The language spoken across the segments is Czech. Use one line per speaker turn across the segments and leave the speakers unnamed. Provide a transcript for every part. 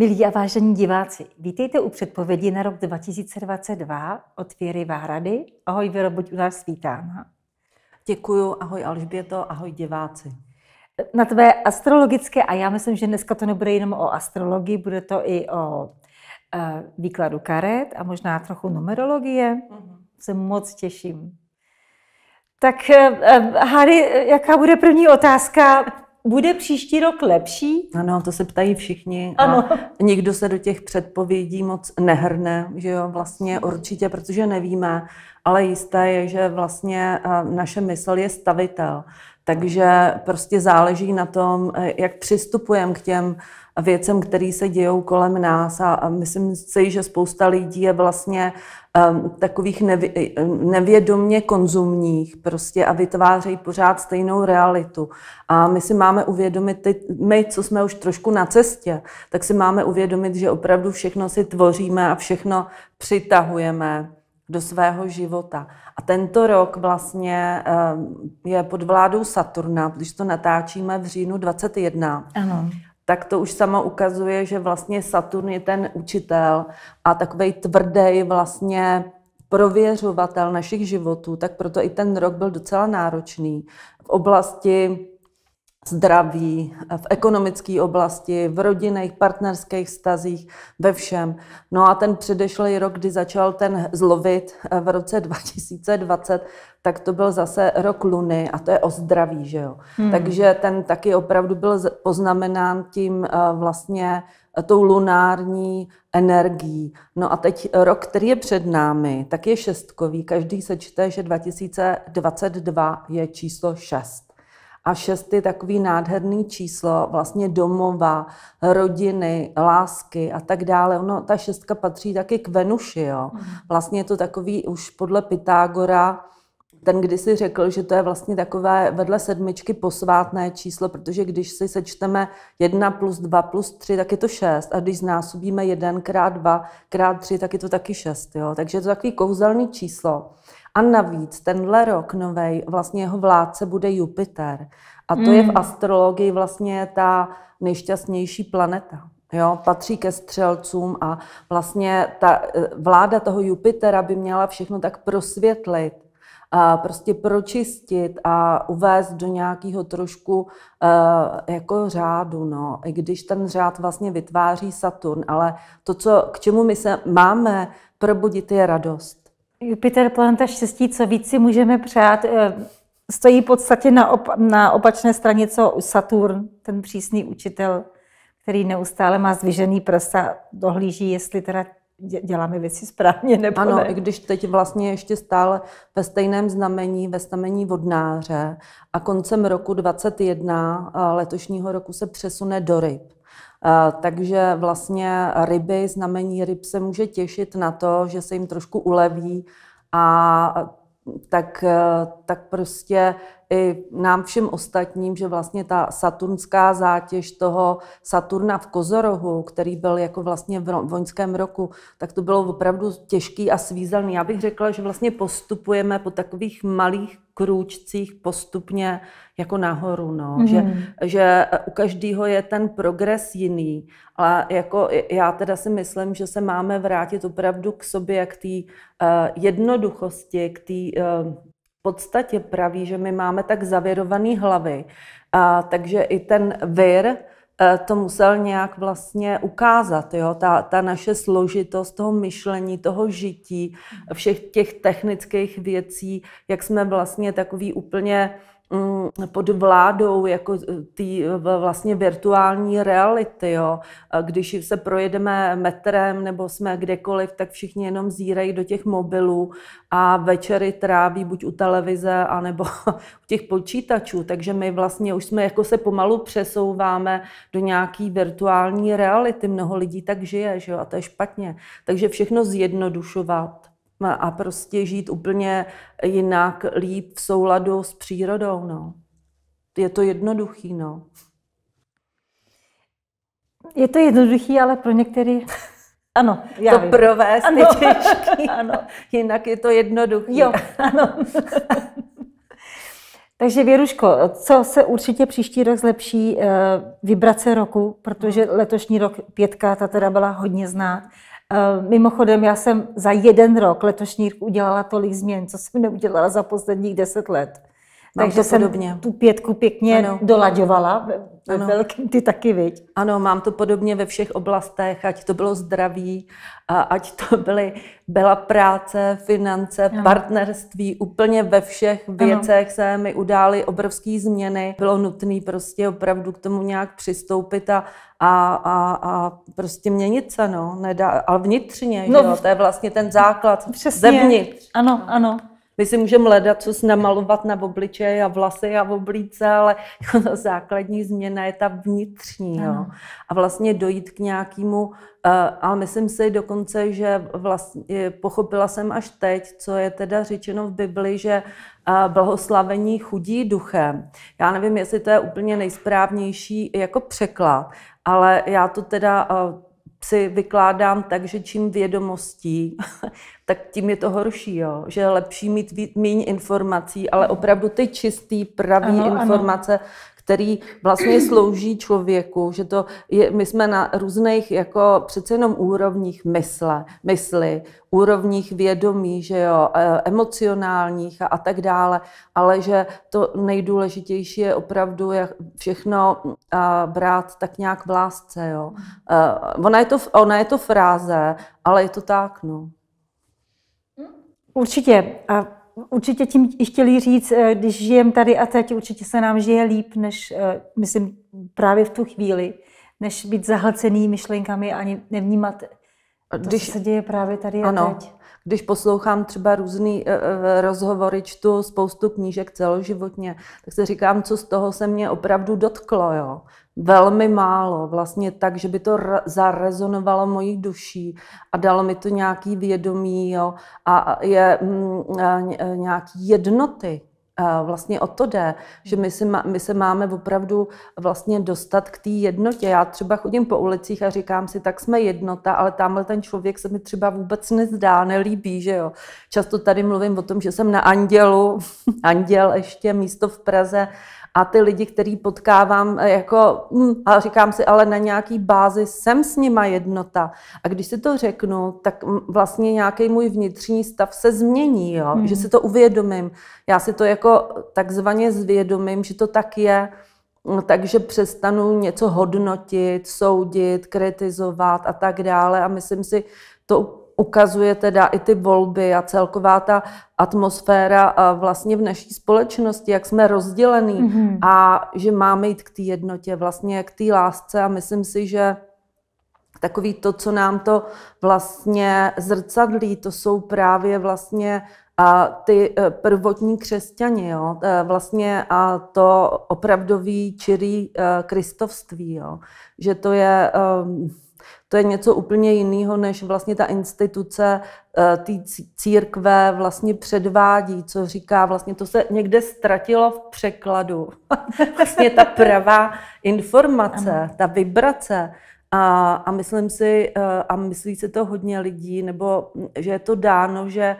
Milí a vážení diváci, vítejte u předpovědi na rok 2022 od Věry Váhrady. Ahoj Věro, buď u nás vítána. Děkuju, ahoj Alžběto, ahoj diváci. Na tvé astrologické, a já myslím, že dneska to nebude jenom o astrologii, bude to i o e, výkladu karet a možná trochu numerologie. Mm-hmm. Se moc těším. Tak e, eh, eh,
Hary, jaká bude první otázka bude příští rok lepší? Ano, to se ptají všichni. Ano. A nikdo se do těch předpovědí moc nehrne, že jo, vlastně mhm. určitě, protože nevíme, ale jisté je, že vlastně naše mysl je stavitel. Takže prostě záleží na tom, e, jak přistupujeme k těm věcem, které se dějou kolem nás. A, myslím si, že spousta lidí je vlastně um, takových nevě, nevědomně konzumních prostě a vytvářejí pořád stejnou realitu. A my si máme uvědomit, ty, my, co jsme už trošku na cestě, tak si máme uvědomit, že opravdu všechno si tvoříme a všechno přitahujeme do svého života. A tento rok vlastně um, je pod vládou Saturna, když to natáčíme v říjnu 21. Ano tak to už sama ukazuje, že vlastně Saturn je ten učitel a takový tvrdý vlastně prověřovatel našich životů, tak proto i ten rok byl docela náročný. V oblasti zdraví, v ekonomické oblasti, v rodinných, partnerských vztazích, ve všem. No a ten předešlý rok, kdy začal ten zlovit eh, v roce 2020, tak to byl zase rok luny a to je o zdraví, že jo. Hmm. Takže ten taky opravdu byl poznamenán tím eh, vlastně eh, tou lunární energií. No a teď rok, který je před námi, tak je šestkový. Každý se čte, že 2022 je číslo šest. A šest je takový nádherný číslo vlastně domova, rodiny, lásky a tak dále. Ono, ta šestka patří taky k Venuši. Jo. Mhm. Vlastně je to takový už podle Pythagora, ten kdysi řekl, že to je vlastně takové vedle sedmičky posvátné číslo, protože když si sečteme 1 plus 2 plus 3, tak je to 6. A když znásobíme 1 krát 2 krát 3, tak je to taky 6. Takže je to takový kouzelný číslo. A navíc tenhle rok novej, vlastně jeho vládce bude Jupiter. A to mm. je v hmm. astrologii vlastně ta nejšťastnější planeta. Jo, patří ke střelcům a vlastně ta eh, vláda toho Jupitera by měla všechno tak prosvětlit, a prostě pročistit a uvést do nějakého trošku uh, jako řádu, no. I když ten řád vlastně vytváří Saturn, ale to, co, k čemu my se máme probudit, je radost. Jupiter planeta štěstí, co víc si můžeme přát, eh, stojí v
podstatě na, opa- na opačné straně, co Saturn, ten přísný učitel,
který neustále má zvižený prst a dohlíží, jestli teda děláme věci správně nebo ano, ne. Ano, i když teď vlastně ještě stále ve stejném znamení, ve znamení vodnáře a koncem roku 21 eh, letošního roku se přesune do ryb. Eh, takže vlastně ryby, znamení ryb se může těšit na to, že se jim trošku uleví a tak, eh, tak prostě i nám všem ostatním, že vlastně ta saturnská zátěž toho Saturna v Kozorohu, který byl jako vlastně v voňském roku, tak to bylo opravdu těžký a svízelný. Já bych řekla, že vlastně postupujeme po takových malých krůčcích postupně jako nahoru, no. Mm. Že, že u každého je ten progres jiný, ale jako já teda si myslím, že se máme vrátit opravdu k sobě, k té uh, jednoduchosti, k té uh, podstatě praví, že my máme tak zavěrované hlavy, uh, takže i ten vir, Eh, to musel nějak vlastně ukázat. Jo? Ta, ta naše složitost toho myšlení, toho žití, všech těch technických věcí, jak jsme vlastně takový úplně Mm, pod vládou jako tý vlastně virtuální reality. Jo. Když se projedeme metrem nebo jsme kdekoliv, tak všichni jenom zírají do těch mobilů a večery tráví buď u televize, anebo u těch počítačů. Takže my vlastně už jsme jako se pomalu přesouváme do nějaký virtuální reality. Mnoho lidí tak žije že jo, a to je špatně. Takže všechno zjednodušovat a prostě žít úplně jinak, líp v souladu s přírodou. No. Je to jednoduchý, no. Je to
jednoduchý, ale pro některé
ano, já to vím. provést ano. je těžký. ano. Jinak je to jednoduché. Jo, ano.
Takže Věruško, co se určitě příští rok zlepší, eh, vibrace roku, protože letošní rok pětka, ta teda byla hodně znát. Eh, mimochodem, já jsem za jeden rok letošní udělala tolik změn, co jsem neudělala za posledních deset let. Takže jsem podobně.
tu pětku pěkně ano. dolaďovala, ano. Velký, ty taky, viď? Ano, mám to podobně ve všech oblastech, ať to bylo zdraví, a ať to byly, byla práce, finance, ano. partnerství, úplně ve všech věcech ano. se mi udály obrovské změny. Bylo nutné prostě opravdu k tomu nějak přistoupit a, a, a, a prostě měnit se, no. Nedá, ale vnitřně, no, jo? to je vlastně ten základ, přesně. zevnitř. Ano, ano. My si můžeme hledat, co namalovat na obličeji a vlasy a oblíce, ale základní změna je ta vnitřní. Jo. A vlastně dojít k nějakému eh, ale myslím si dokonce, že vlastně pochopila jsem až teď, co je teda řečeno v Bibli, že eh, blahoslavení chudí duchem. Já nevím, jestli to je úplně nejsprávnější jako překlad, ale já to teda eh, si vykládám tak, že čím vědomostí, tak tím je to horší, jo? že je lepší mít méně informací, ale mhm. opravdu ty čistý, pravý ano, informace, ano který vlastně slouží člověku, že to je, my jsme na různých jako přece jenom úrovních mysle, mysli, úrovních vědomí, že jo, e, emocionálních a, a tak dále, ale že to nejdůležitější je opravdu jak všechno a, brát tak nějak v lásce, jo. A, e, ona, je to, ona je to fráze, ale je to tak, no. Určitě. A Určitě tím i chtěli říct, eh, když žijem tady a
teď, určitě se nám žije líp, než, eh, myslím, právě v tu chvíli, než být zahlcený myšlenkami ani nevnímat to, když, co se děje právě tady a ano, teď.
Když poslouchám třeba různý e, rozhovory, čtu spoustu knížek celoživotně, tak se říkám, co z toho se mě opravdu dotklo. Jo? velmi málo, vlastně tak, že by to zarezonovalo mojí duší a dalo mi to nějaký vědomí jo, a je mm, e, nějaký jednoty. E, vlastně o to jde, že my se, my se máme opravdu vlastně dostat k té jednotě. Já třeba chodím po ulicích a říkám si, tak jsme jednota, ale tamhle ten člověk se mi třeba vůbec nezdá, nelíbí, že jo. Často tady mluvím o tom, že jsem na Andělu, Anděl ještě místo v Praze, a ty lidi, který potkávám, eh, jako, mm, a říkám si, ale na nějaký bázi jsem s nima jednota. A když si to řeknu, tak hm, vlastně nějaký můj vnitřní stav se změní, jo? Hmm. že si to uvědomím. Já si to jako takzvaně zvědomím, že to tak je. No, takže přestanu něco hodnotit, soudit, kritizovat a tak dále. A myslím si, to ukazuje teda i ty volby a celková ta atmosféra vlastně v naší společnosti, jak jsme rozdělený mm-hmm. a že máme jít k té jednotě, vlastně k té lásce a myslím si, že takový to, co nám to vlastně zrcadlí, to jsou právě vlastně a ty e, prvotní křesťani, jo, e, vlastně a to opravdový čirý e, kristovství, jo, že to je um, to je něco úplně jiného, než vlastně ta instituce eh, té církve vlastně předvádí, co říká, vlastně to se někde ztratilo v překladu. vlastně ta pravá informace, ano. ta vibrace. A, a myslím si, eh, a myslí si to hodně lidí, nebo hm, že je to dáno, že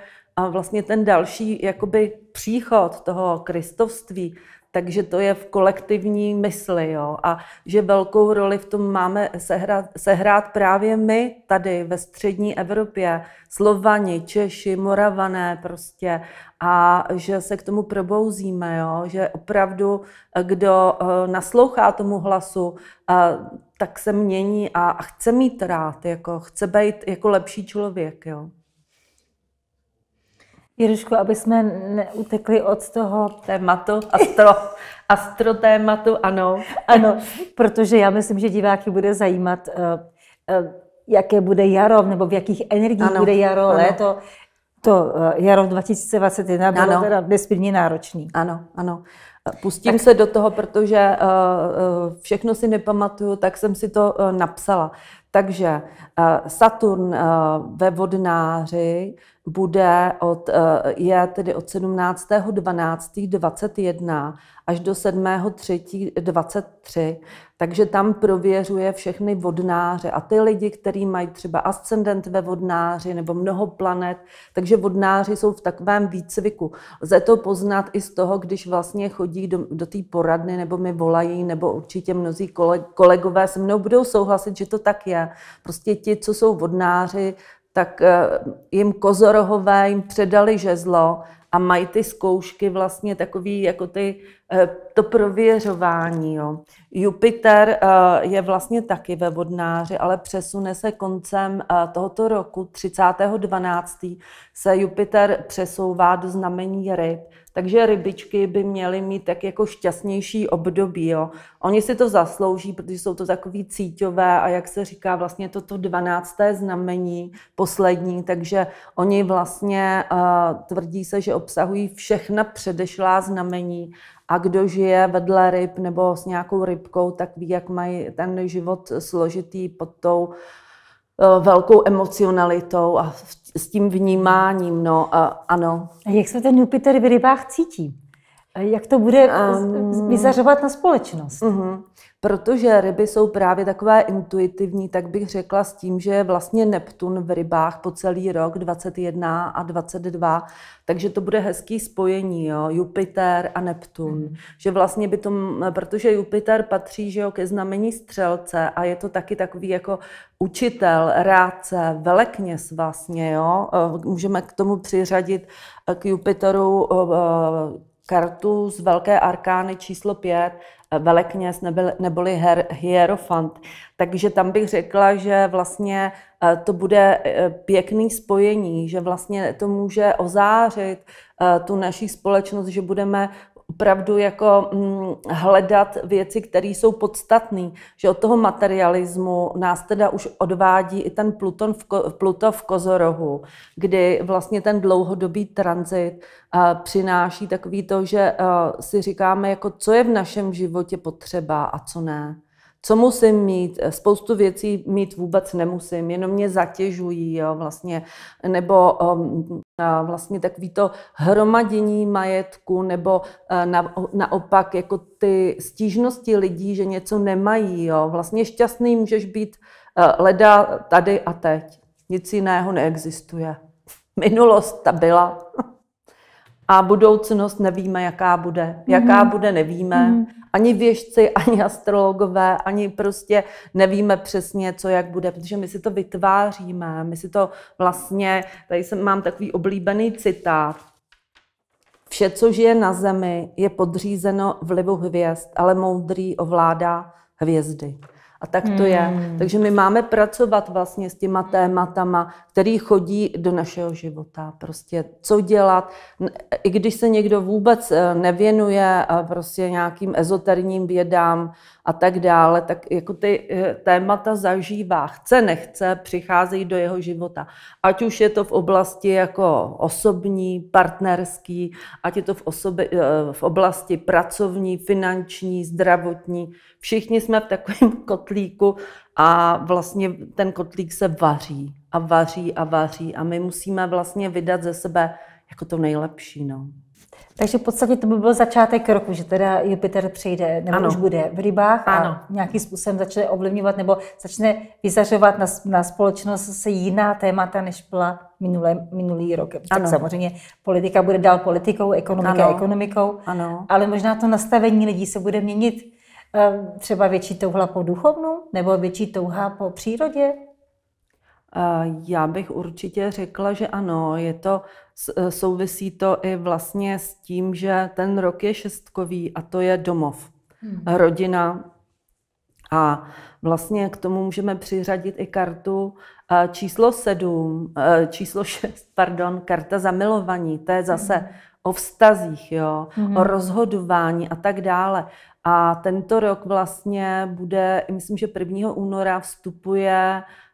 vlastně ten další jakoby příchod toho kristovství takže to je v kolektivní mysli. Jo? A že velkou roli v tom máme sehrát, sehrát právě my tady ve střední Evropě, Slovani, Češi, Moravané prostě a že se k tomu probouzíme, jo? že opravdu eh, kdo eh, naslouchá tomu hlasu, eh, tak se mění a chce mít rád, jako chce být jako lepší člověk. Jo? Jirušku, aby jsme neutekli od toho tématu,
astro, tématu, ano. Ano, protože já myslím, že diváky bude zajímat, eh, eh, jaké bude jaro, nebo v jakých energiích ano, bude jaro, ano. léto. To eh, jaro 2021 bylo ano. teda nesmírně náročný. Ano, ano.
Pustím tak. se do toho, protože všechno si nepamatuju, tak jsem si to napsala. Takže Saturn ve vodnáři bude od, eh, je tedy od 17.12.21 až do 7.3.23, takže tam prověřuje všechny vodnáře a ty lidi, kteří mají třeba ascendent ve vodnáři nebo mnoho planet, takže vodnáři jsou v takovém výcviku. Lze to poznat i z toho, když vlastně chodí do, do té poradny nebo mi volají, nebo určitě mnozí kolegové se mnou budou souhlasit, že to tak je. Prostě ti, co jsou vodnáři, tak eh, jim kozorohové jim předali žezlo a mají ty zkoušky vlastně takový jako ty eh, to prověřování. Jo. Jupiter eh, je vlastně taky ve vodnáři, ale přesune se koncem eh, tohoto roku, 30.12. se Jupiter přesouvá do znamení ryb. Takže rybičky by měly mít tak jako šťastnější období. Jo. Oni si to zaslouží, protože jsou to takový cíťové a jak se říká, vlastně toto 12. znamení, poslední, takže oni vlastně uh, tvrdí se, že obsahují všechna předešlá znamení a kdo žije vedle ryb nebo s nějakou rybkou, tak ví, jak mají ten život složitý pod tou eh, velkou emocionalitou a s tím vnímáním, no a, ano. A jak se ten Jupiter v rybách cítí? Jak to bude mm. vyzařovat na společnost? Uh-huh. Protože ryby jsou právě takové intuitivní, tak bych řekla s tím, že je vlastně Neptun v rybách po celý rok 21 a 22, takže to bude hezký spojení, jo? Jupiter a Neptun. Mm. Že vlastně by to, protože Jupiter patří že jo, ke znamení střelce a je to taky takový jako učitel, rádce, velekněz vlastně, jo? Eh, můžeme k tomu přiřadit eh, k Jupiteru eh, kartu z velké arkány číslo 5, eh, velekněz neboli her, hierofant. Takže tam bych řekla, že vlastně eh, to bude eh, pěkný spojení, že vlastně to může ozářit tu naší společnost, že budeme opravdu jako mm, hledat věci, které jsou podstatné, že od toho materialismu nás teda už odvádí i ten Pluton v, Pluto v Kozorohu, kdy vlastně ten dlouhodobý tranzit přináší takový to, že si říkáme, jako co je v našem životě potřeba a co ne. Co musím mít? Spoustu věcí mít vůbec nemusím, jenom mě zatěžují, jo, vlastně. Nebo um, vlastně takový to hromadění majetku nebo e, na, naopak jako ty stížnosti lidí, že něco nemají. Jo. Vlastně šťastný můžeš být e, leda tady a teď. Nic jiného neexistuje. Minulost ta byla. a budoucnost nevíme, jaká bude. Jaká mm-hmm. bude, nevíme. Mm-hmm. Ani věžci, ani astrologové, ani prostě nevíme přesně, co jak bude, protože my si to vytváříme. My si to vlastně, tady jsem, mám takový oblíbený citát. Vše, co žije na zemi, je podřízeno vlivu hvězd, ale moudrý ovládá hvězdy. A tak to hmm. je. Takže my máme pracovat vlastně s těma tématama, který chodí do našeho života. Prostě co dělat, i když se někdo vůbec eh, nevěnuje eh, prostě nějakým ezoterním vědám a tak dále, tak jako ty eh, témata zažívá. Chce, nechce, přicházejí do jeho života. Ať už je to v oblasti jako osobní, partnerský, ať je to v, osobi, v oblasti pracovní, finanční, zdravotní. Všichni jsme v takovém kotlu kotlíku a vlastně ten kotlík se vaří a vaří a vaří a my musíme vlastně vydat ze sebe jako to nejlepší. No.
Takže v podstatě to by byl začátek roku, že teda Jupiter přijde, nebo ano. už bude v rybách a ano. nějakým způsobem začne ovlivňovat nebo začne vyzařovat na, na společnost se jiná témata, než byla minulé, minulý rok. Ano. Tak samozřejmě politika bude dál politikou, ekonomika ano. ekonomikou, ano. ale možná to nastavení lidí se bude měnit Ehm, třeba větší touha po duchovnu nebo větší touha
po přírodě? Já bych určitě řekla, že ano, je to, e, souvisí to i vlastně s tím, že ten rok je šestkový a to je domov, hmm. rodina. A vlastně k tomu můžeme přiřadit i kartu e, číslo sedm, e, číslo šest, pardon, karta zamilovaní, to je zase hmm. o vztazích, jo, hmm. o rozhodování a tak dále. A tento rok vlastně bude, myslím, že 1. února vstupuje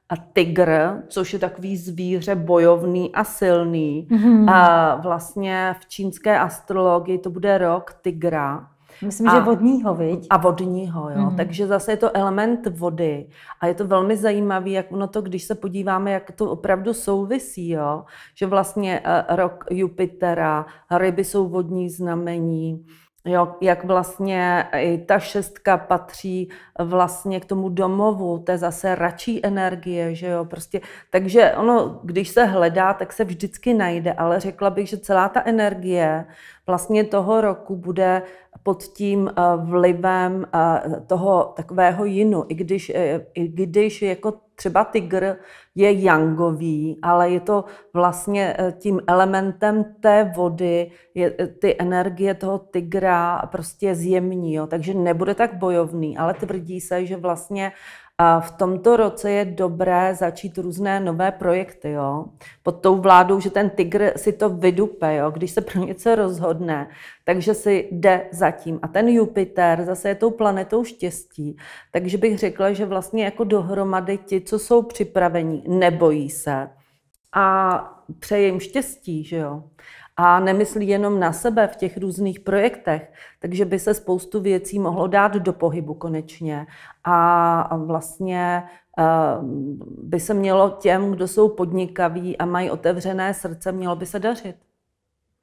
a tygr, což je takový zvíře bojovný a silný. Mm-hmm. A vlastně v čínské astrologii to bude rok tygra. Myslím, a, že vodního, viď? A vodního, jo. Mm-hmm. Takže zase je to element vody. A je to velmi zajímavé, jak ono to, když se podíváme, jak to opravdu souvisí, jo. Že vlastně uh, rok Jupitera, ryby jsou vodní znamení, Jo, jak vlastně i ta šestka patří vlastně k tomu domovu, to je zase radší energie, že jo, prostě. Takže ono, když se hledá, tak se vždycky najde, ale řekla bych, že celá ta energie vlastně toho roku bude pod tím eh, vlivem eh, toho takového jinu, i když, eh, i když jako třeba tygr je jangový, ale je to vlastně eh, tím elementem té vody, je, eh, ty energie toho tygra prostě zjemní, jo, takže nebude tak bojovný, ale tvrdí se, že vlastně a v tomto roce je dobré začít různé nové projekty, jo. Pod tou vládou, že ten tygr si to vydupe, jo, když se pro něco rozhodne, takže si jde zatím. A ten Jupiter zase je tou planetou štěstí. Takže bych řekla, že vlastně jako dohromady ti, co jsou připravení, nebojí se a přeje jim štěstí, že jo a nemyslí jenom na sebe v těch různých projektech, takže by se spoustu věcí mohlo dát do pohybu konečně a vlastně eh, by se mělo těm, kdo jsou podnikaví a mají otevřené srdce, mělo by se dařit.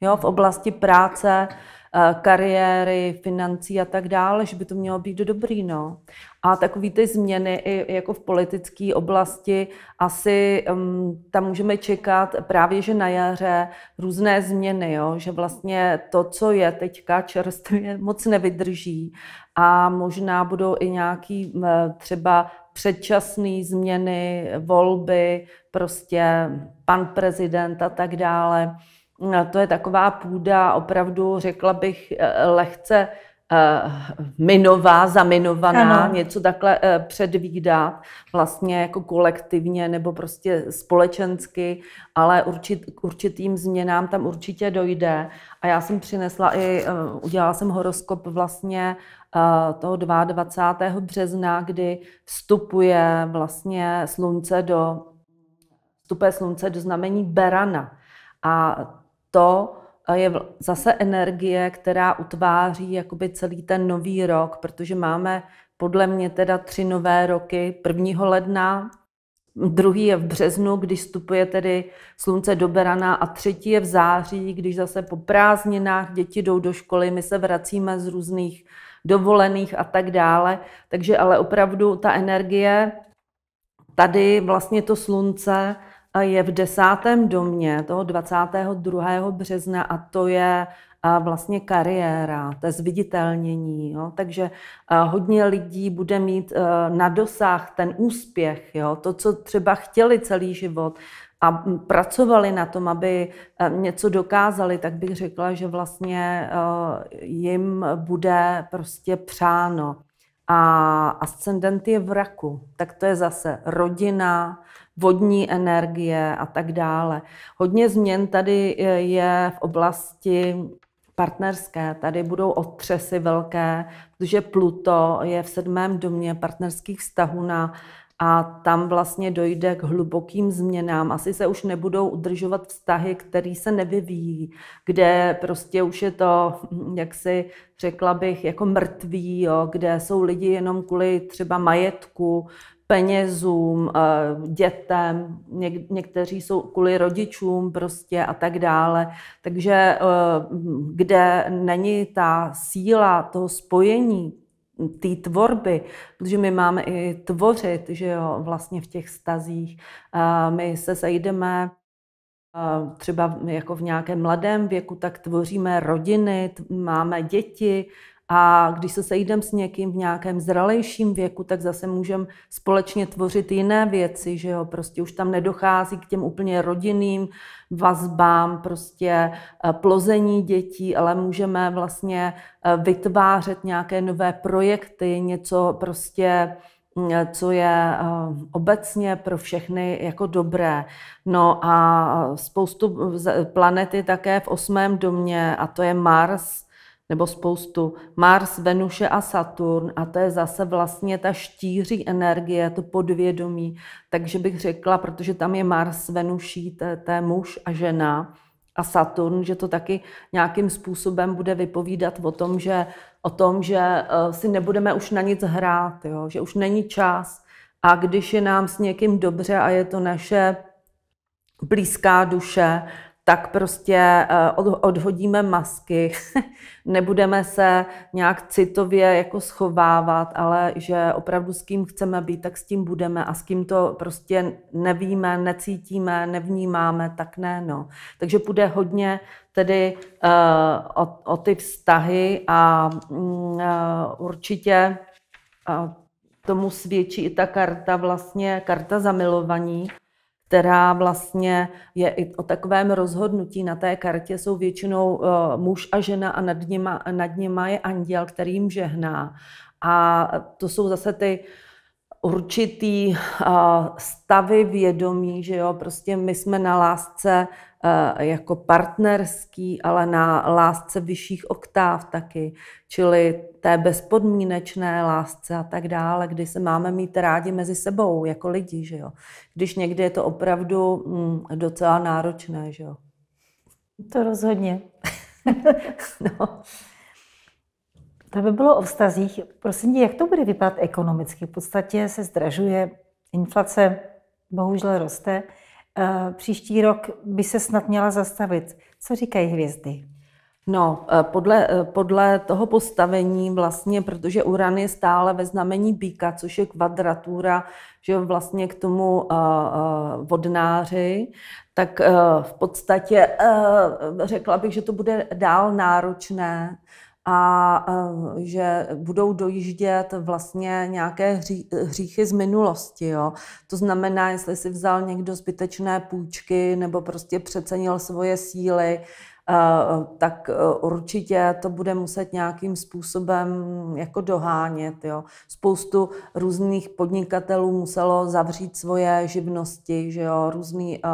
Jo, v oblasti práce Eh, kariéry, financí a tak dále, že by to mělo být dobrý. No. A takové ty změny i jako v politické oblasti, asi um, tam můžeme čekat právě, že na jaře různé změny, jo? že vlastně to, co je teďka čerstvě, moc nevydrží a možná budou i nějaký eh, třeba předčasné změny, volby, prostě pan prezident a tak dále. No, to je taková půda, opravdu řekla bych eh, lehce eh, minová, zaminovaná, ano. něco takhle eh, předvídat, vlastně jako kolektivně nebo prostě společensky, ale určit, určitým změnám tam určitě dojde. A já jsem přinesla i, udělala jsem horoskop vlastně toho 22. března, kdy vstupuje vlastně slunce do, vstupuje slunce do znamení Berana. A to eh, je zase energie, která utváří jakoby celý ten nový rok, protože máme podle mě teda tři nové roky. 1. ledna, druhý je v březnu, když vstupuje tedy slunce do Berana a třetí je v září, když zase po prázdninách děti jdou do školy, my se vracíme z různých dovolených a tak dále. Takže ale opravdu ta energie, tady vlastně to slunce je v desátém domě toho 22. března a to je vlastně kariéra, to je zviditelnění. Jo? Takže hodně lidí bude mít e, na dosah ten úspěch, jo? to, co třeba chtěli celý život a pracovali na tom, aby e, něco dokázali, tak bych řekla, že vlastně e, jim bude prostě přáno. A ascendent je v raku, tak to je zase rodina, vodní energie a tak dále. Hodně změn tady eh, je v oblasti partnerské. Tady budou otřesy velké, protože Pluto je v sedmém domě partnerských vztahů na a tam vlastně dojde k hlubokým změnám. Asi se už nebudou udržovat vztahy, které se nevyvíjí, kde prostě už je to, hm, jak si řekla bych, jako mrtvý, jo, kde jsou lidi jenom kvůli třeba majetku, penězům, eh, dětem, něk- někteří jsou kvůli rodičům prostě a tak dále. Takže eh, kde není ta síla toho spojení, té tvorby, protože my máme i tvořit, že jo, vlastně v těch stazích. Eh, my se sejdeme třeba jako v nějakém mladém věku, tak tvoříme rodiny, máme děti, a když se sejdem s někým v nějakém zralejším věku, tak zase můžeme společně tvořit jiné věci, že jo, prostě už tam nedochází k těm úplně rodinným vazbám, prostě eh, plození dětí, ale můžeme vlastně eh, vytvářet nějaké nové projekty, něco prostě mm, co je eh, obecně pro všechny jako dobré. No a spoustu planety také v osmém domě a to je Mars, nebo spoustu, Mars, Venuše a Saturn a to je zase vlastně ta štíří energie, to podvědomí. Takže bych řekla, protože tam je Mars, Venuší, to, to je muž a žena a Saturn, že to taky nějakým způsobem bude vypovídat o tom, že, o tom, že eh, si nebudeme už na nic hrát, jo? že už není čas. A když je nám s někým dobře a je to naše blízká duše, tak prostě eh, odhodíme masky, nebudeme se nějak citově jako schovávat, ale že opravdu s kým chceme být, tak s tím budeme a s kým to prostě nevíme, necítíme, nevnímáme, tak ne, no. Takže půjde hodně tedy uh, o, o ty vztahy a uh, určitě uh, tomu svědčí i ta karta vlastně, karta zamilovaní, která vlastně je i o takovém rozhodnutí. Na té kartě jsou většinou uh, muž a žena a nad něma, nad něma je anděl, který jim žehná. A to jsou zase ty určitý uh, stavy vědomí, že jo, prostě my jsme na lásce Eh, jako partnerský, ale na lásce vyšších oktáv taky, čili té bezpodmínečné lásce a tak dále, kdy se máme mít rádi mezi sebou jako lidi, že jo. Když někdy je to opravdu mm, docela náročné, že jo. To rozhodně. no. To by
bylo o vztazích. Prosím tě, jak to bude vypadat ekonomicky? V podstatě se zdražuje, inflace bohužel roste. Eh, příští rok by se snad měla zastavit.
Co říkají hvězdy? No, eh, podle, eh, podle toho postavení vlastně, protože Uran je stále ve znamení bíka, což je kvadratura, že vlastně k tomu uh, vodnáři, tak uh, v podstatě uh, řekla bych, že to bude dál náročné a eh, že budou dojíždět vlastně nějaké hří, eh, hříchy z minulosti. Jo. To znamená, jestli si vzal někdo zbytečné půjčky nebo prostě přecenil svoje síly, Eh, tak eh, určitě to bude muset nějakým způsobem jako dohánět. Jo. Spoustu různých podnikatelů muselo zavřít svoje živnosti, že jo, různý, eh,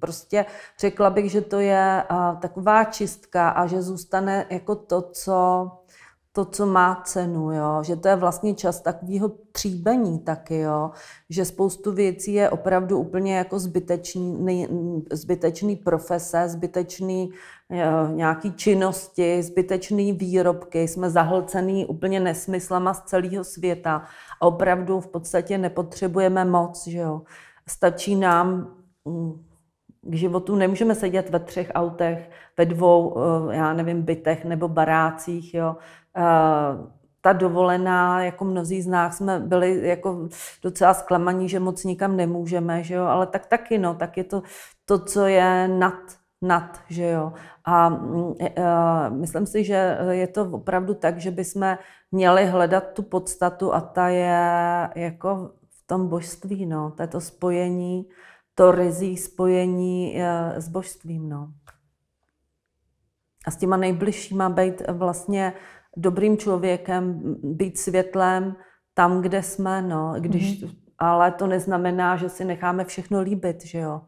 prostě řekla bych, že to je taková čistka a že zůstane jako to, co to, co má cenu, jo? že to je vlastně čas takového tříbení taky, jo? že spoustu věcí je opravdu úplně jako zbytečný, zbytečný profese, zbytečný jo, eh, nějaký činnosti, zbytečný výrobky, jsme zahlcený úplně nesmyslama z celého světa a opravdu v podstatě nepotřebujeme moc, že jo? stačí nám mm, k životu. Nemůžeme sedět ve třech autech, ve dvou, eh, já nevím, bytech nebo barácích. Jo. Eh, ta dovolená, jako mnozí z nás jsme byli jako docela zklamaní, že moc nikam nemůžeme, že jo? ale tak taky no, tak je to to, co je nad nad, že jo. A uh, myslím si, že je to opravdu tak, že bychom měli hledat tu podstatu a ta je jako v tom božství, no, to je to spojení to rizí spojení eh, s božstvím. No. A s těma nejbližšíma být vlastně dobrým člověkem, být světlem tam, kde jsme. No. Když, mm-hmm. Ale to neznamená, že si necháme všechno líbit. Že jo?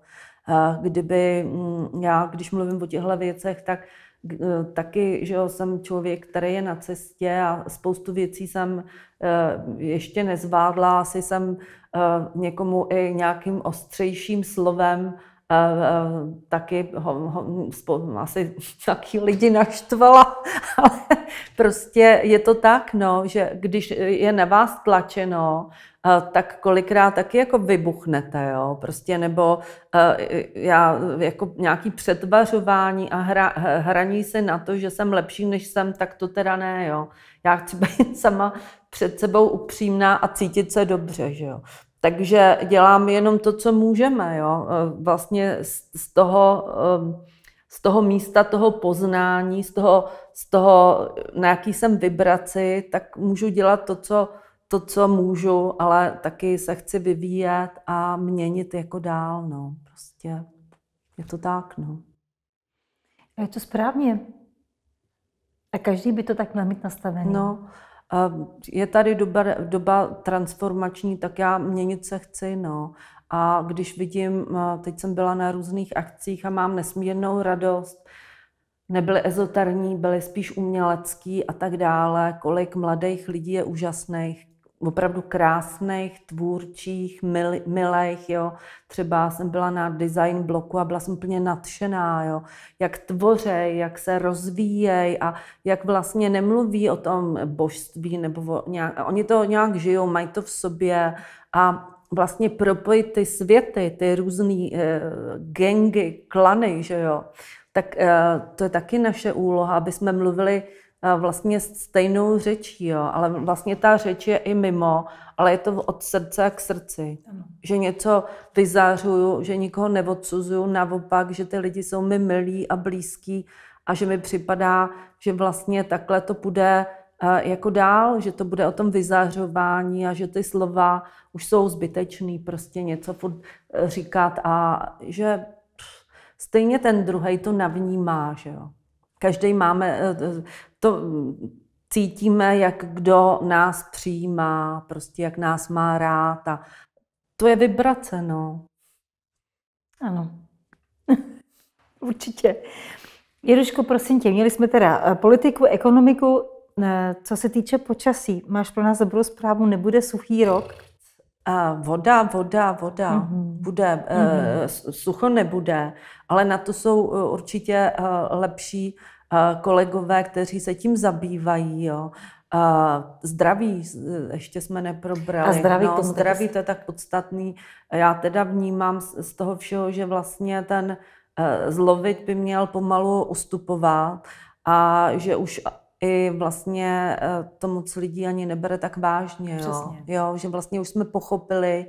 Eh, kdyby mm, já, když mluvím o těchto věcech, tak uh, Eh, taky, že jo, jsem člověk, který je na cestě a spoustu věcí jsem eh, ještě nezvádla, asi jsem eh, někomu i nějakým ostřejším slovem taky ho, ho, asi taky lidi naštvala, ale prostě je to tak, no, že když je na vás tlačeno, tak kolikrát taky jako vybuchnete, jo, prostě nebo já jako nějaký přetvařování a hra, hraní se na to, že jsem lepší, než jsem, tak to teda ne, jo. Já chci být sama před sebou upřímná a cítit se dobře, že jo. Takže děláme jenom to, co můžeme. Jo? Eh, vlastně z toho, eh, z toho místa, toho poznání, z toho, z toho, na jaký jsem vibraci, tak můžu dělat to, co, to, co můžu, ale taky se chci vyvíjet a měnit jako dál. No. Prostě je to tak. No.
je to správně. A každý by to tak měl mít nastavené. No,
Ehm, je tady doba, doba transformační, tak já měnit se chci, no. A když vidím, eh, teď jsem byla na různých akcích a mám nesmírnou radost, nebyly ezoterní, byly spíš umělecký a tak dále, kolik mladých lidí je úžasných, opravdu krásných, tvůrčích, mil, milých, jo. Třeba jsem byla na design bloku a byla jsem úplně nadšená, jo. Jak tvořej, jak se rozvíjej a jak vlastně nemluví o tom božství nebo o nějak, oni to nějak žijou, mají to v sobě a vlastně propojit ty světy, ty různé eh, gengy, klany, že jo. Tak eh, to je taky naše úloha, aby jsme mluvili Eh, vlastně stejnou řečí, jo, ale vlastně ta řeč je i mimo, ale je to od srdce k srdci. Ano. Že něco vyzářuju, že nikoho neodsuzuju, naopak, že ty lidi jsou mi milí a blízký a že mi připadá, že vlastně takhle to bude eh, jako dál, že to bude o tom vyzářování a že ty slova už jsou zbytečný, prostě něco eh, říkat a že stejně ten druhý to navnímá, že jo. Každý máme to mm, cítíme, jak kdo nás přijímá, prostě jak nás má rád a to je vibrace, no. Ano. Určitě.
Jiruško, prosím tě, měli jsme teda eh, politiku, ekonomiku, eh, co se týče počasí. Máš pro nás dobrou zprávu, nebude suchý rok? Eh, voda, voda,
voda. Mm-hmm. Bude, mm-hmm. sucho nebude, ale na to jsou určitě lepší kolegové, kteří se tím zabývají, jo. A zdraví ještě jsme neprobrali. A zdraví, no, zdraví to je tak podstatný. Já teda vnímám z toho všeho, že vlastně ten e, zlovit by měl pomalu ustupovat a že už i vlastně e, to moc lidí ani nebere tak vážně. Jo? jo že vlastně už jsme pochopili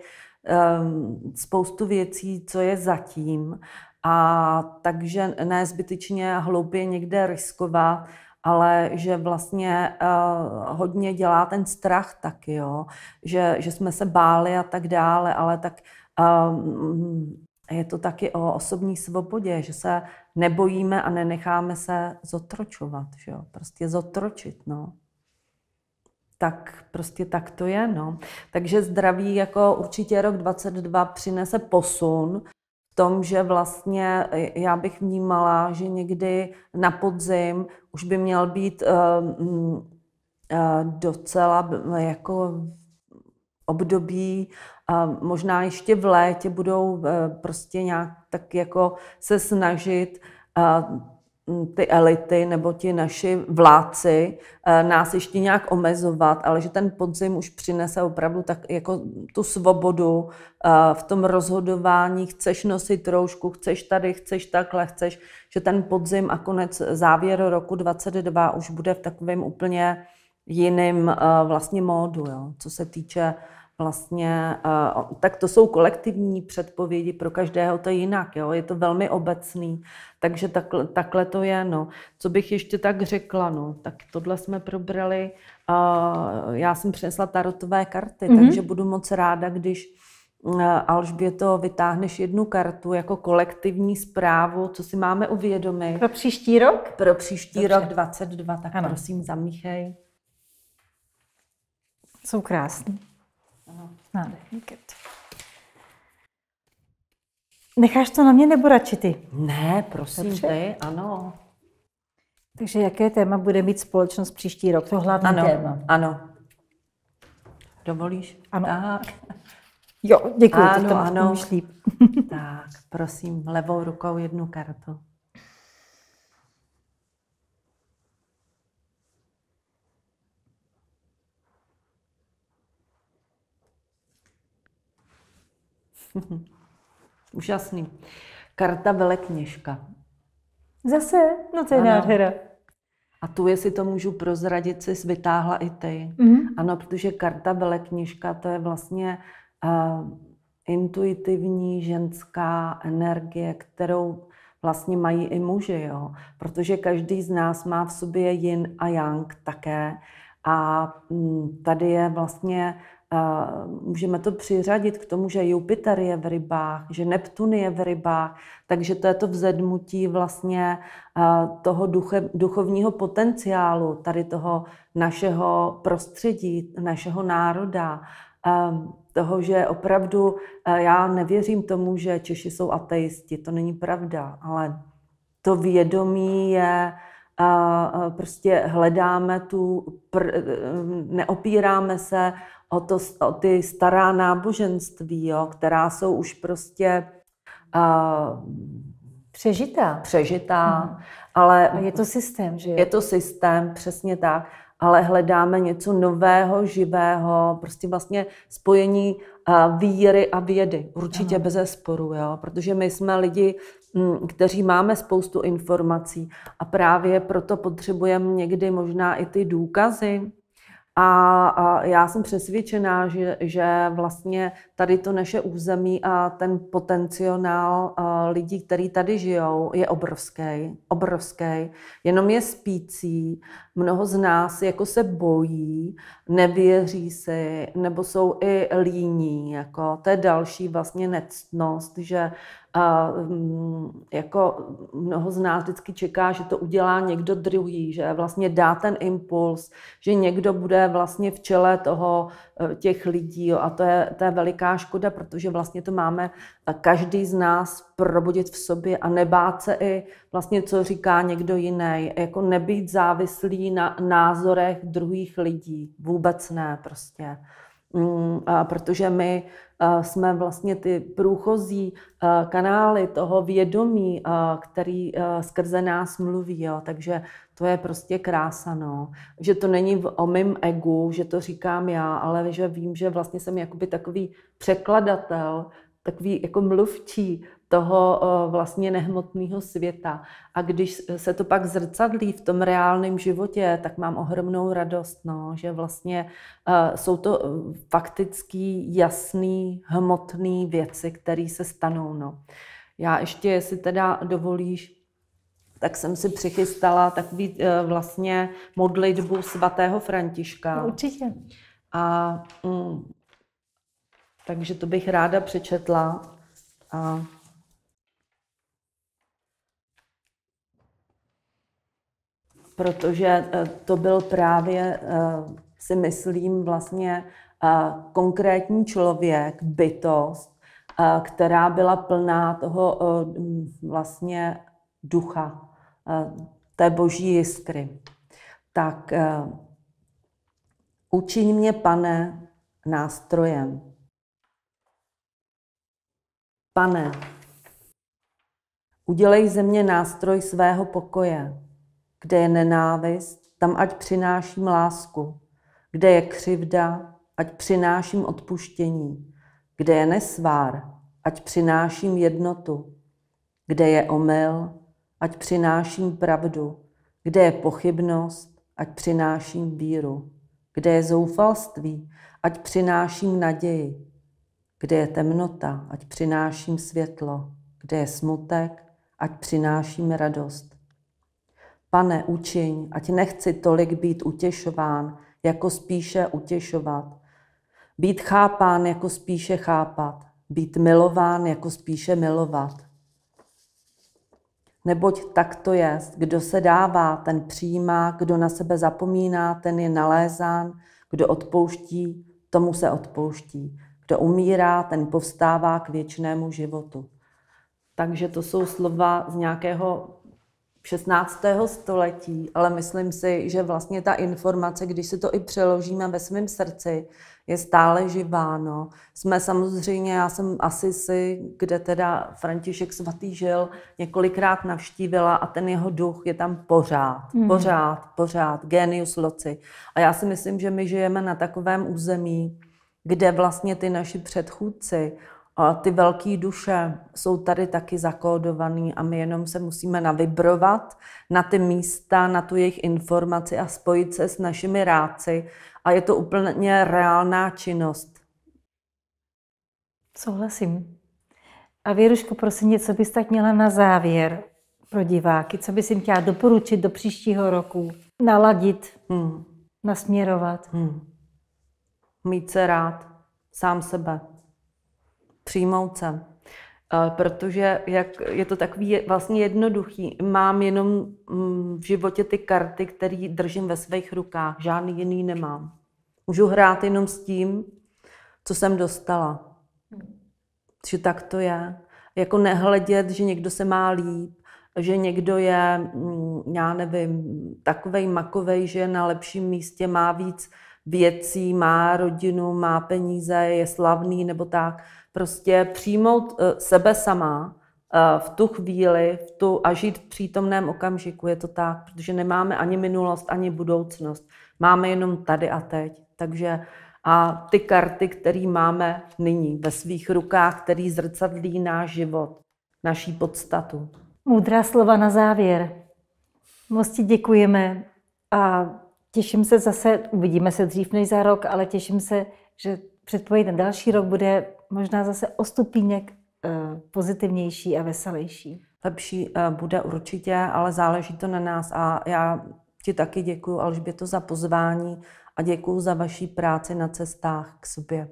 um, spoustu věcí, co je zatím a takže ne zbytečně hloupě někde riskovat, ale že vlastně uh, hodně dělá ten strach taky, jo? Že, že jsme se báli a tak dále, ale tak um, je to taky o osobní svobodě, že se nebojíme a nenecháme se zotročovat, že jo? prostě zotročit, no. Tak prostě tak to je, no. Takže zdraví jako určitě rok 22 přinese posun, tom, že vlastně eh, já bych vnímala, že někdy na podzim už by měl být eh, mm, eh, docela jako období, možná ještě v létě budou prostě nějak tak jako se snažit Mm, ty elity nebo ti naši vláci eh, nás ještě nějak omezovat, ale že ten podzim už přinese opravdu tak jako tu svobodu eh, v tom rozhodování, chceš nosit roušku, chceš tady, chceš takhle, chceš, že ten podzim a konec závěr roku 22 už bude v takovém úplně jiném eh, vlastně módu, jo, co se týče vlastně, eh, tak to jsou kolektivní předpovědi, pro každého to je jinak, jo? je to velmi obecný, takže takhle, takhle to je. No. Co bych ještě tak řekla, no, tak tohle jsme probrali. Eh, já jsem přinesla tarotové karty, mm-hmm. takže budu moc ráda, když eh, Alžběto, vytáhneš jednu kartu jako kolektivní zprávu, co si máme uvědomit. Pro příští rok? Pro příští Dobře. rok 22, tak ano. prosím zamíchej. Jsou krásné
nádech. Necháš to na mě nebo radši ty? Ne, prosím Dobře. ty, ano. Takže jaké téma bude mít společnost příští rok? To hlavní ano, téma.
Ano. Dovolíš? Ano. Tak. Jo, děkuji. Ano, to ano. tak, prosím, levou rukou jednu kartu. Úžasný. Karta velekněžka.
Zase? No to je nádhera.
A tu, jestli to můžu prozradit, si vytáhla i ty. Mm-hmm. Ano, protože karta velekněžka, to je vlastně uh, intuitivní ženská energie, kterou vlastně mají i muži, jo? protože každý z nás má v sobě yin a yang také. A mm, tady je vlastně můžeme to přiřadit k tomu, že Jupiter je v rybách, že Neptun je v rybách, takže to je to vzedmutí vlastně toho duche, duchovního potenciálu, tady toho našeho prostředí, našeho národa, toho, že opravdu já nevěřím tomu, že Češi jsou ateisti, to není pravda, ale to vědomí je, prostě hledáme tu, neopíráme se o, to, o ty stará náboženství, jo, která jsou už prostě uh, přežitá. Přežitá, hmm. ale... A je to systém, že jo? Je to systém, přesně tak ale hledáme něco nového, živého, prostě vlastně spojení víry a vědy. Určitě bez sporu, jo? protože my jsme lidi, mm, kteří máme spoustu informací a právě proto potřebujeme někdy možná i ty důkazy, a, já jsem přesvědčená, že, že vlastně tady to naše území a ten potenciál lidí, který tady žijou, je obrovský, obrovský. Jenom je spící. Mnoho z nás jako se bojí, nevěří si, nebo jsou i líní. Jako. To je další vlastně nectnost, že a mm, jako mnoho z nás vždycky čeká, že to udělá někdo druhý, že vlastně dá ten impuls, že někdo bude vlastně v čele toho, e, těch lidí jo. a to je, to je veliká škoda, protože vlastně to máme e, každý z nás probudit v sobě a nebát se i vlastně, co říká někdo jiný, jako nebýt závislý na názorech druhých lidí, vůbec ne prostě. Mm, a protože my jsme vlastně ty průchozí kanály toho vědomí, který skrze nás mluví. Jo. Takže to je prostě krása. No. Že to není o mém egu, že to říkám já, ale že vím, že vlastně jsem jakoby takový překladatel takový jako mluvčí toho eh, vlastně nehmotného světa. A když se to pak zrcadlí v tom reálném životě, tak mám ohromnou radost, no, že vlastně uh, jsou to eh, faktický, jasný, hmotný věci, které se stanou. No. Já ještě, jestli teda dovolíš, tak jsem si přichystala takový uh, vlastně modlitbu svatého Františka. No, určitě. A um, takže to bych ráda přečetla. A protože eh, to byl právě, eh, si myslím, vlastně eh, konkrétní člověk, bytost, která byla plná toho vlastně ducha, té boží jiskry. Tak učiň mě, pane, nástrojem Pane, udělej ze mě nástroj svého pokoje. Kde je nenávist, tam ať přináším lásku. Kde je křivda, ať přináším odpuštění. Kde je nesvár, ať přináším jednotu. Kde je omyl, ať přináším pravdu. Kde je pochybnost, ať přináším víru. Kde je zoufalství, ať přináším naději kde je temnota, ať přináším světlo. Kde je smutek, ať přináším radost. Pane, učiň, ať nechci tolik být utěšován, jako spíše utěšovat. Být chápán, jako spíše chápat. Být milován, jako spíše milovat. Neboť tak to je, kdo se dává, ten přijímá, kdo na sebe zapomíná, ten je nalézán, kdo odpouští, tomu se odpouští. Kdo umírá, ten povstává k věčnému životu. Takže to jsou slova z nějakého 16. století, ale myslím si, že vlastně ta informace, když si to i přeložíme ve svém srdci, je stále živá. No. Jsme samozřejmě, já jsem asi si kde teda František svatý žil, několikrát navštívila a ten jeho duch je tam pořád, mm. pořád, pořád, genius loci. A já si myslím, že my žijeme na takovém území, kde vlastně ty naši předchůdci, ty velké duše jsou tady taky zakódovaný a my jenom se musíme navibrovat na ty místa, na tu jejich informaci a spojit se s našimi rádci. A je to úplně reálná činnost. Souhlasím.
A Věruško, prosím něco bys tak měla na závěr pro diváky? Co bys jim chtěla doporučit do příštího roku? Naladit, hmm. nasměrovat?
Hmm mít se rád, sám sebe, přijmout se. Eh, protože jak je to takový vlastně jednoduchý. Mám jenom mm, v životě ty karty, které držím ve svých rukách. Žádný jiný nemám. Můžu hrát jenom s tím, co jsem dostala. Že tak to je. Jako nehledět, že někdo se má líp, že někdo je, mm, já nevím, takovej makovej, že je na lepším místě, má víc věcí, má rodinu, má peníze, je slavný nebo tak. Prostě přijmout eh, sebe sama eh, v tu chvíli v tu, a žít v přítomném okamžiku, je to tak, protože nemáme ani minulost, ani budoucnost. Máme jenom tady a teď. Takže a ty karty, které máme nyní ve svých rukách, které zrcadlí náš život, naší podstatu.
Moudrá slova na závěr. Moc ti děkujeme a těším se zase, uvidíme se dřív než za rok, ale těším se, že předpověď na další rok bude možná zase o
stupínek eh, pozitivnější a veselější. Lepší eh, bude určitě, ale záleží to na nás a já ti taky děkuji, Alžběto, za pozvání a děkuji za vaší práci na cestách k sobě.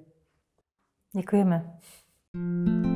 Děkujeme. thank you